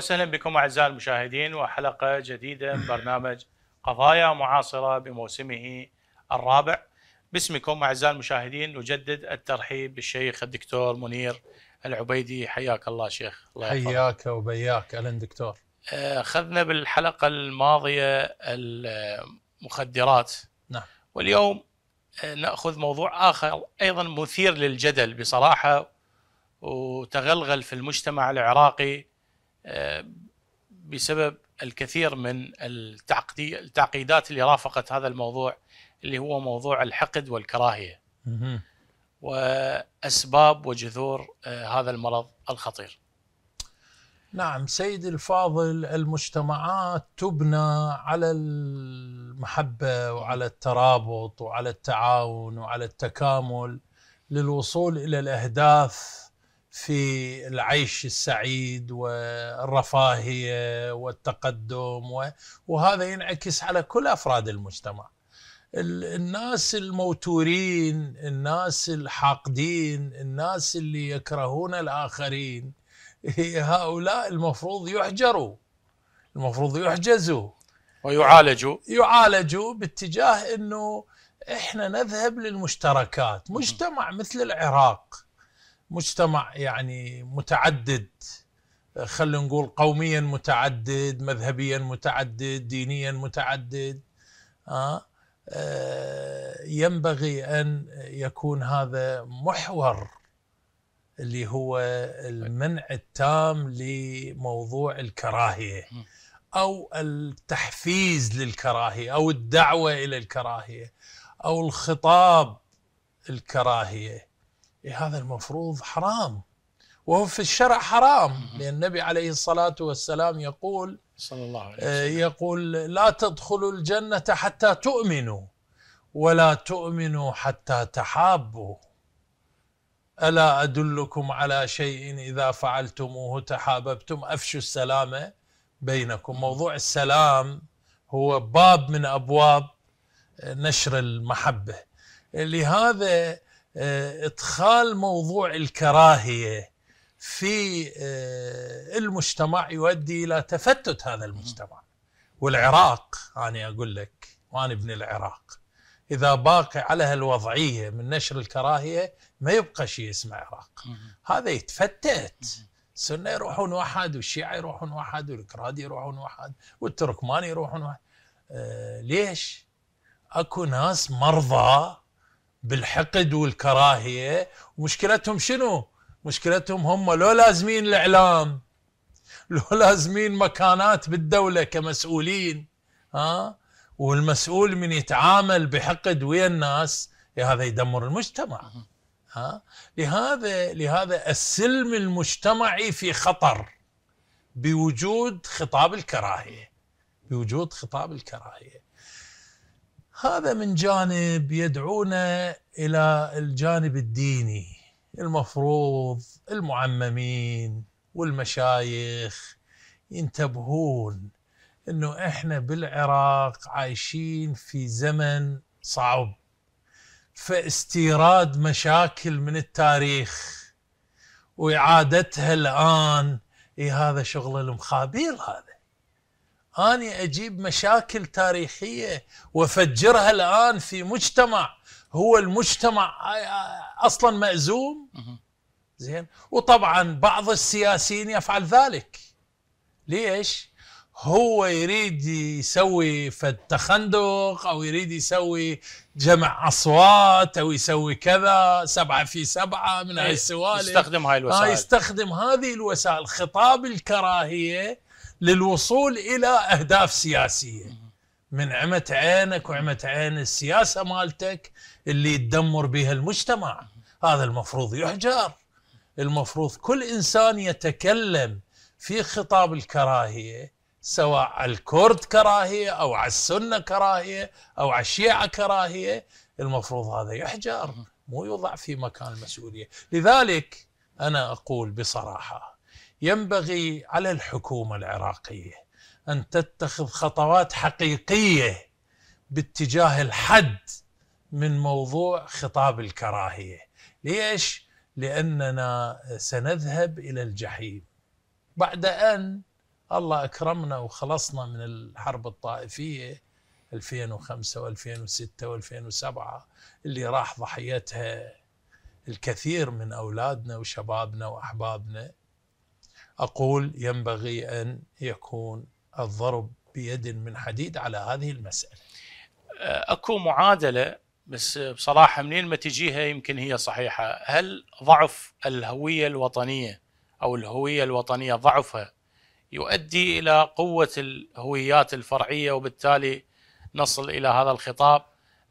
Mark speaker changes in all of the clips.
Speaker 1: وسهلا بكم اعزائي المشاهدين وحلقه جديده من برنامج قضايا معاصره بموسمه الرابع. باسمكم اعزائي المشاهدين نجدد الترحيب بالشيخ الدكتور منير العبيدي حياك الله شيخ الله حياك
Speaker 2: وبياك اهلا دكتور.
Speaker 1: آه، اخذنا بالحلقه الماضيه المخدرات نعم واليوم آه، ناخذ موضوع اخر ايضا مثير للجدل بصراحه وتغلغل في المجتمع العراقي بسبب الكثير من التعقيدات اللي رافقت هذا الموضوع اللي هو موضوع الحقد والكراهيه واسباب وجذور آه، هذا المرض الخطير
Speaker 2: نعم سيدي الفاضل المجتمعات تبنى على المحبه وعلى الترابط وعلى التعاون وعلى التكامل للوصول الى الاهداف في العيش السعيد والرفاهيه والتقدم وهذا ينعكس على كل افراد المجتمع. الناس الموتورين، الناس الحاقدين، الناس اللي يكرهون الاخرين هؤلاء المفروض يحجروا المفروض يحجزوا ويعالجوا يعالجوا باتجاه انه احنا نذهب للمشتركات، مجتمع مثل العراق مجتمع يعني متعدد خلينا نقول قوميا متعدد مذهبيا متعدد دينيا متعدد آه،, آه ينبغي ان يكون هذا محور اللي هو المنع التام لموضوع الكراهيه او التحفيز للكراهيه او الدعوه الى الكراهيه او الخطاب الكراهيه إيه، هذا المفروض حرام وهو في الشرع حرام لأن النبي عليه الصلاة والسلام يقول صلى الله عليه آه، وسلم يقول لا تدخلوا الجنة حتى تؤمنوا ولا تؤمنوا حتى تحابوا ألا أدلكم على شيء إذا فعلتموه تحاببتم أفشوا السلام بينكم موضوع السلام هو باب من أبواب آه، نشر المحبة لهذا آه، ادخال موضوع الكراهيه في آه، المجتمع يؤدي الى تفتت هذا المجتمع والعراق انا اقول لك وانا ابن العراق اذا باقي على هالوضعيه من نشر الكراهيه ما يبقى شيء اسمه عراق هذا يتفتت السنه يروحون واحد والشيعه يروحون واحد والكراد يروحون واحد والتركمان يروحون واحد آه ليش؟ اكو ناس مرضى بالحقد والكراهيه ومشكلتهم شنو؟ مشكلتهم هم لو لازمين الاعلام لو لازمين مكانات بالدوله كمسؤولين ها والمسؤول من يتعامل بحقد ويا الناس هذا يدمر المجتمع ها لهذا لهذا السلم المجتمعي في خطر بوجود خطاب الكراهيه بوجود خطاب الكراهيه هذا من جانب يدعونا الى الجانب الديني المفروض المعممين والمشايخ ينتبهون انه احنا بالعراق عايشين في زمن صعب فاستيراد مشاكل من التاريخ واعادتها الان إيه هذا شغل المخابير هذا أني أجيب مشاكل تاريخية وأفجرها الآن في مجتمع هو المجتمع آه، آه، أصلا مأزوم زين وطبعا بعض السياسيين يفعل ذلك ليش هو يريد يسوي فد تخندق او يريد يسوي جمع اصوات او يسوي كذا سبعه في سبعه من هاي إيه، السوالف يستخدم هاي الوسائل آه، يستخدم هذه الوسائل خطاب الكراهيه للوصول الى اهداف سياسيه من عمة عينك وعمة عين السياسة مالتك اللي تدمر بها المجتمع هذا المفروض يحجر المفروض كل إنسان يتكلم في خطاب الكراهية سواء على الكرد كراهية أو على السنة كراهية أو على الشيعة كراهية المفروض هذا يحجر مو يوضع في مكان المسؤولية لذلك أنا أقول بصراحة ينبغي على الحكومه العراقيه ان تتخذ خطوات حقيقيه باتجاه الحد من موضوع خطاب الكراهيه ليش لاننا سنذهب الى الجحيم بعد ان الله اكرمنا وخلصنا من الحرب الطائفيه 2005 و2006 و2007 اللي راح ضحيتها الكثير من اولادنا وشبابنا واحبابنا اقول ينبغي ان يكون الضرب بيد من حديد على هذه
Speaker 1: المساله. أه، اكو معادله بس بصراحه منين ما تجيها يمكن هي صحيحه، هل ضعف الهويه الوطنيه او الهويه الوطنيه ضعفها يؤدي الى قوه الهويات الفرعيه وبالتالي نصل الى هذا الخطاب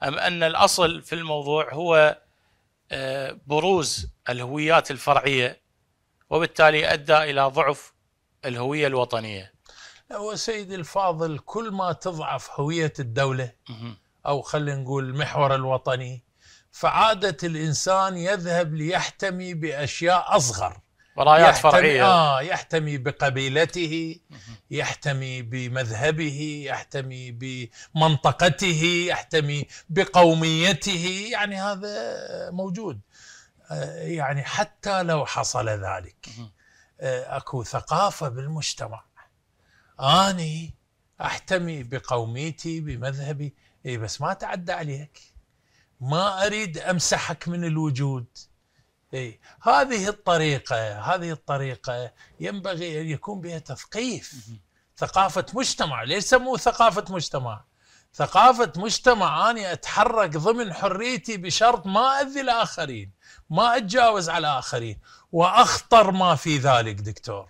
Speaker 1: ام ان الاصل في الموضوع هو أه، بروز الهويات الفرعيه وبالتالي ادى الى ضعف الهويه الوطنيه.
Speaker 2: هو سيدي الفاضل كل ما تضعف هويه الدوله او خلينا نقول المحور الوطني فعاده الانسان يذهب ليحتمي باشياء اصغر. ولايات فرعيه اه يحتمي بقبيلته يحتمي بمذهبه يحتمي بمنطقته يحتمي بقوميته يعني هذا موجود آه، يعني حتى لو حصل ذلك آه، اكو ثقافه بالمجتمع اني احتمي بقوميتي بمذهبي اي بس ما تعدى عليك ما اريد امسحك من الوجود اي هذه الطريقه هذه الطريقه ينبغي ان يكون بها تثقيف ثقافه مجتمع ليش سموه ثقافه مجتمع ثقافة مجتمع أني أتحرك ضمن حريتي بشرط ما أذي الآخرين ما أتجاوز على الآخرين وأخطر ما في ذلك دكتور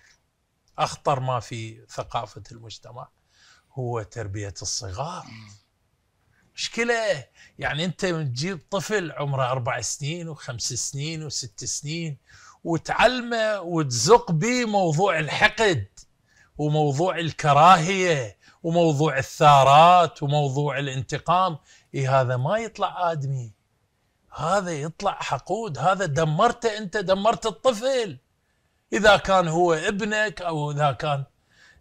Speaker 2: أخطر ما في ثقافة المجتمع هو تربية الصغار مشكلة يعني أنت تجيب طفل عمره أربع سنين وخمس سنين وست سنين وتعلمه وتزق به موضوع الحقد وموضوع الكراهية وموضوع الثارات وموضوع الانتقام إيه هذا ما يطلع آدمي هذا يطلع حقود هذا دمرته أنت دمرت الطفل إذا كان هو ابنك أو إذا كان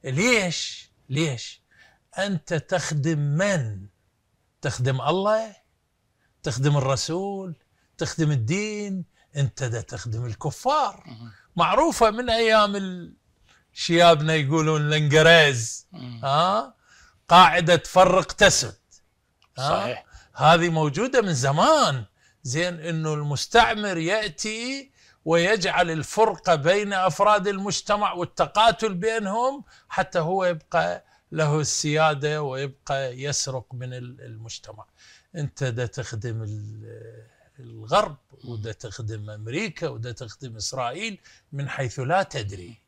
Speaker 2: ليش ليش أنت تخدم من تخدم الله تخدم الرسول تخدم الدين انت ده تخدم الكفار معروفه من ايام شيابنا يقولون الانجريز ها قاعده تفرق تسد صحيح هذه موجوده من زمان زين انه المستعمر ياتي ويجعل الفرقه بين افراد المجتمع والتقاتل بينهم حتى هو يبقى له السياده ويبقى يسرق من المجتمع انت دا تخدم الغرب ودا تخدم امريكا ودا تخدم اسرائيل من حيث لا تدري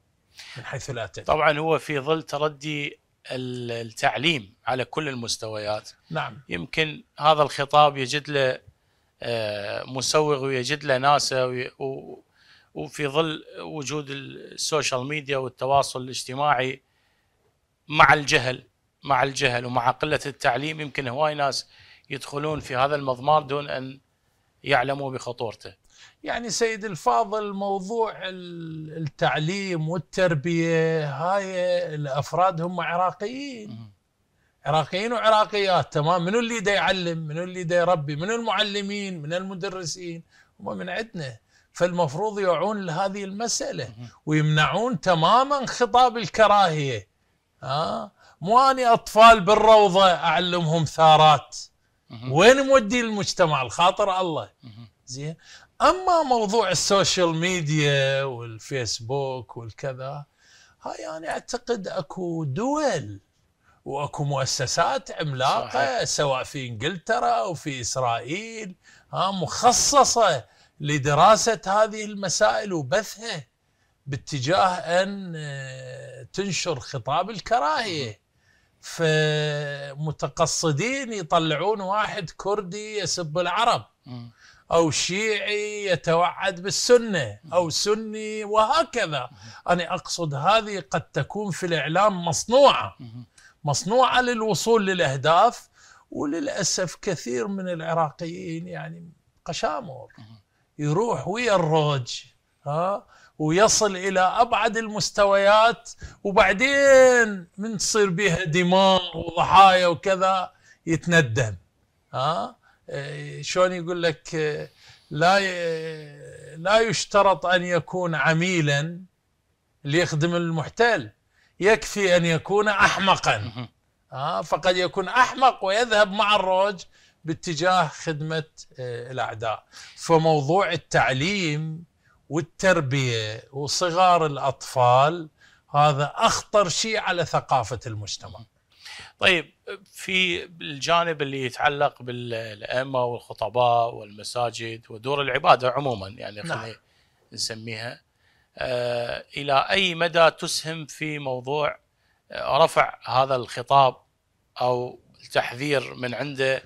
Speaker 2: من حيث لا تدري طبعا
Speaker 1: هو في ظل تردي التعليم على كل المستويات نعم يمكن هذا الخطاب يجد له آه، مسوغ ويجد له ناسه وفي ظل وجود السوشيال ميديا والتواصل الاجتماعي مع الجهل مع الجهل ومع قله التعليم يمكن هواي ناس يدخلون في هذا المضمار دون ان يعلموا بخطورته
Speaker 2: يعني سيد الفاضل موضوع التعليم والتربية هاي الأفراد هم عراقيين عراقيين وعراقيات تمام منو اللي دي يعلم منو اللي دي يربي من المعلمين من المدرسين هم من عندنا فالمفروض يوعون لهذه المسألة ويمنعون تماما خطاب الكراهية ها آه؟ مو اني اطفال بالروضه اعلمهم ثارات وين مودي المجتمع الخاطر الله زين اما موضوع السوشيال ميديا والفيسبوك والكذا هاي انا يعني اعتقد اكو دول واكو مؤسسات عملاقه صحيح. سواء في انجلترا او في اسرائيل ها مخصصه لدراسه هذه المسائل وبثها باتجاه ان آه، تنشر خطاب الكراهيه فمتقصدين يطلعون واحد كردي يسب العرب أو شيعي يتوعد بالسنة أو سني وهكذا أنا أقصد هذه قد تكون في الإعلام مصنوعة مصنوعة للوصول للأهداف وللأسف كثير من العراقيين يعني قشامر يروح ويا الروج ها ويصل الى ابعد المستويات وبعدين من تصير بها دماء وضحايا وكذا يتندم ها آه، شلون يقول لك آه، لا آه، لا يشترط ان يكون عميلا ليخدم المحتال يكفي ان يكون احمقا فقد يكون احمق ويذهب مع الروج باتجاه خدمه الاعداء فموضوع التعليم والتربيه وصغار الاطفال هذا اخطر شيء على ثقافه المجتمع
Speaker 1: طيب في الجانب اللي يتعلق بالائمه والخطباء والمساجد ودور العباده عموما يعني نعم. نسميها آه الى اي مدى تسهم في موضوع آه، رفع هذا الخطاب او التحذير من عنده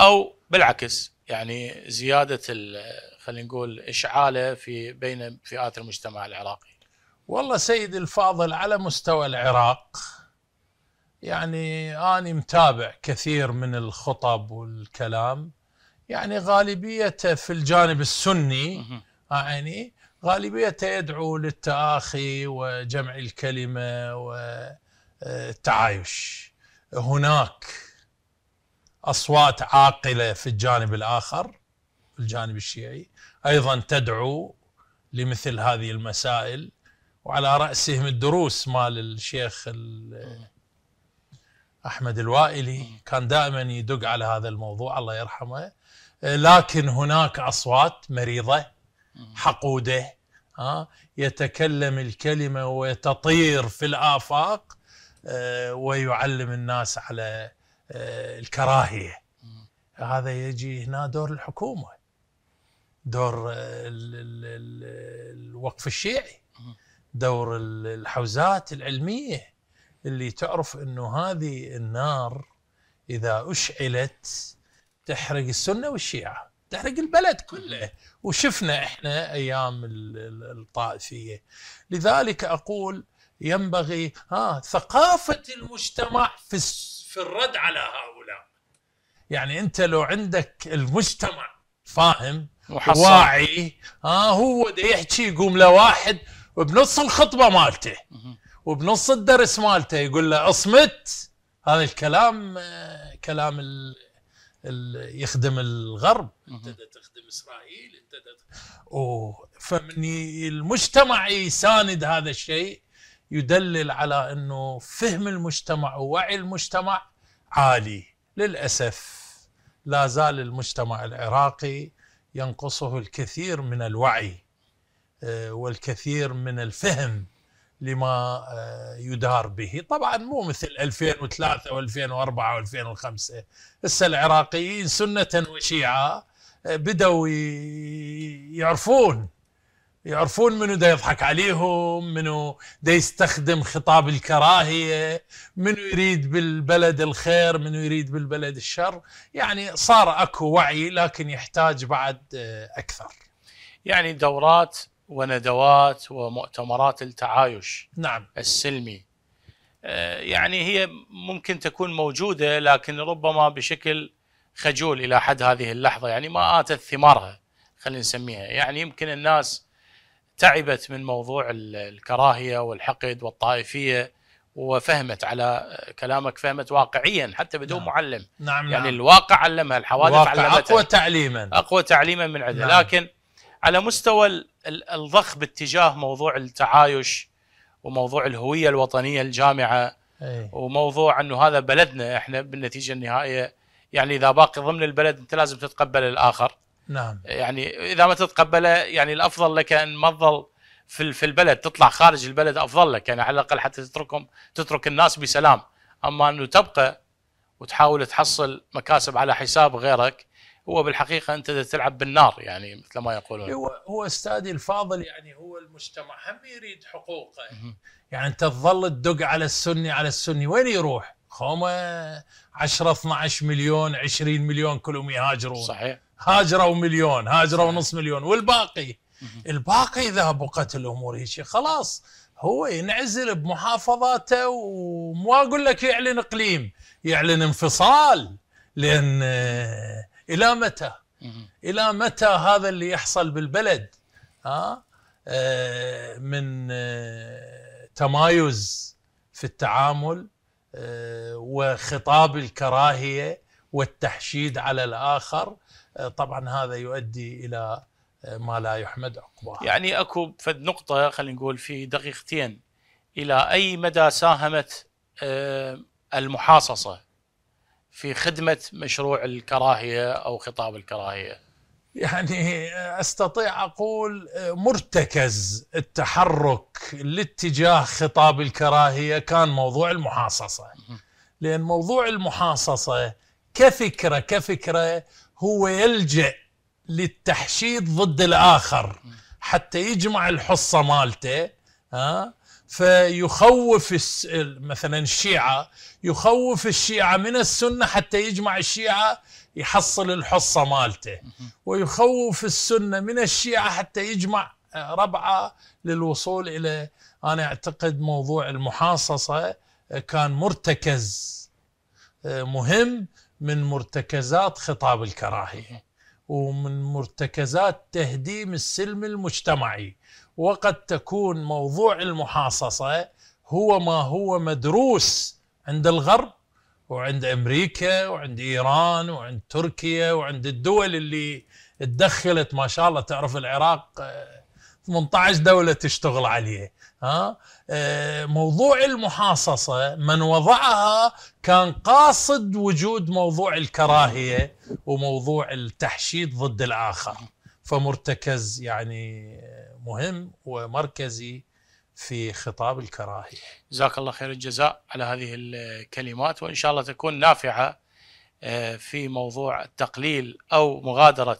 Speaker 1: او بالعكس يعني زياده خلينا نقول اشعاله في بين فئات المجتمع العراقي. والله سيدي
Speaker 2: الفاضل على مستوى العراق يعني أنا متابع كثير من الخطب والكلام يعني غالبيته في الجانب السني يعني غالبيته يدعو للتآخي وجمع الكلمة والتعايش هناك أصوات عاقلة في الجانب الآخر في الجانب الشيعي أيضا تدعو لمثل هذه المسائل وعلى رأسهم الدروس مال الشيخ ال احمد الوائلي كان دائما يدق على هذا الموضوع الله يرحمه لكن هناك اصوات مريضه حقوده يتكلم الكلمه وتطير في الافاق آه، ويعلم الناس على آه، الكراهيه هذا يجي هنا دور الحكومه دور الوقف الشيعي دور الحوزات العلميه اللي تعرف انه هذه النار اذا اشعلت تحرق السنه والشيعه تحرق البلد كله وشفنا احنا ايام الطائفيه لذلك اقول ينبغي ها ثقافه المجتمع في في الرد على هؤلاء يعني انت لو عندك المجتمع فاهم وحصل. واعي ها هو ده يحكي يقوم لواحد بنص الخطبه مالته وبنص الدرس مالته يقول له اصمت هذا الكلام كلام ال... ال... يخدم الغرب انت تخدم اسرائيل انت أوه. فمن المجتمع يساند هذا الشيء يدلل على انه فهم المجتمع ووعي المجتمع عالي للاسف لا زال المجتمع العراقي ينقصه الكثير من الوعي أه، والكثير من الفهم لما آه، يدار به طبعا مو مثل 2003 و2004 و2005 هسه العراقيين سنة وشيعة آه، بدوا يعرفون يعرفون منو دا يضحك عليهم منو دا يستخدم خطاب الكراهية منو يريد بالبلد الخير منو يريد بالبلد الشر يعني صار أكو وعي لكن يحتاج بعد آه، أكثر
Speaker 1: يعني دورات وندوات ومؤتمرات التعايش نعم السلمي آه، يعني هي ممكن تكون موجوده لكن ربما بشكل خجول الى حد هذه اللحظه يعني ما اتت ثمارها خلينا نسميها يعني يمكن الناس تعبت من موضوع الكراهيه والحقد والطائفيه وفهمت على كلامك فهمت واقعيا حتى بدون نعم. معلم نعم يعني نعم. الواقع علمها الحوادث علمتها اقوى
Speaker 2: تعليما
Speaker 1: اقوى تعليما من عندها نعم. لكن على مستوى الضخ باتجاه موضوع التعايش وموضوع الهويه الوطنيه الجامعه أي. وموضوع انه هذا بلدنا احنا بالنتيجه النهائيه يعني اذا باقي ضمن البلد انت لازم تتقبل الاخر نعم يعني اذا ما تتقبله يعني الافضل لك ان ما تظل في في البلد تطلع خارج البلد افضل لك يعني على الاقل حتى تتركهم تترك الناس بسلام اما انه تبقى وتحاول تحصل مكاسب على حساب غيرك هو بالحقيقه انت تلعب بالنار يعني مثل ما يقولون هو
Speaker 2: هو استاذي الفاضل يعني هو المجتمع هم يريد حقوقه يعني انت تظل تدق على السني على السني وين يروح؟ خومه 10 12 مليون 20 مليون كلهم يهاجرون صحيح هاجروا مليون هاجروا نص مليون والباقي الباقي اذا وقتل الامور هيك خلاص هو ينعزل بمحافظاته وما اقول لك يعلن اقليم يعلن انفصال لان الى متى؟ الى متى هذا اللي يحصل بالبلد ها آه، آه، من آه، تمايز في التعامل وخطاب الكراهيه والتحشيد على الاخر طبعا هذا يؤدي الى ما لا يحمد عقباه.
Speaker 1: يعني اكو فد نقطه خلينا نقول في دقيقتين الى اي مدى ساهمت المحاصصه في خدمه مشروع الكراهيه او خطاب الكراهيه؟ يعني
Speaker 2: استطيع اقول مرتكز التحرك لاتجاه خطاب الكراهيه كان موضوع المحاصصه لان موضوع المحاصصه كفكره كفكره هو يلجا للتحشيد ضد الاخر حتى يجمع الحصه مالته ها فيخوف مثلا الشيعه يخوف الشيعة من السنة حتى يجمع الشيعة يحصل الحصة مالته ويخوف السنة من الشيعة حتى يجمع آه، ربعة للوصول إلى أنا أعتقد موضوع المحاصصة آه، كان مرتكز آه، مهم من مرتكزات خطاب الكراهية ومن مرتكزات تهديم السلم المجتمعي وقد تكون موضوع المحاصصة هو ما هو مدروس عند الغرب وعند امريكا وعند ايران وعند تركيا وعند الدول اللي تدخلت ما شاء الله تعرف العراق 18 آه، دوله تشتغل عليه ها آه، موضوع المحاصصه من وضعها كان قاصد وجود موضوع الكراهيه وموضوع التحشيد ضد الاخر فمرتكز يعني آه، مهم ومركزي في خطاب
Speaker 1: الكراهيه. جزاك الله خير الجزاء على هذه الكلمات وان شاء الله تكون نافعه آه، في موضوع التقليل او مغادره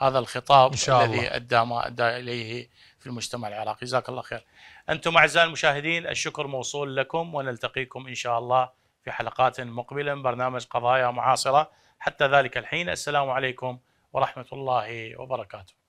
Speaker 1: هذا الخطاب إن شاء الذي الله. ادى ما ادى اليه في المجتمع العراقي، جزاك الله خير. انتم اعزائي المشاهدين الشكر موصول لكم ونلتقيكم ان شاء الله في حلقات مقبله من برنامج قضايا معاصره، حتى ذلك الحين السلام عليكم ورحمه الله وبركاته.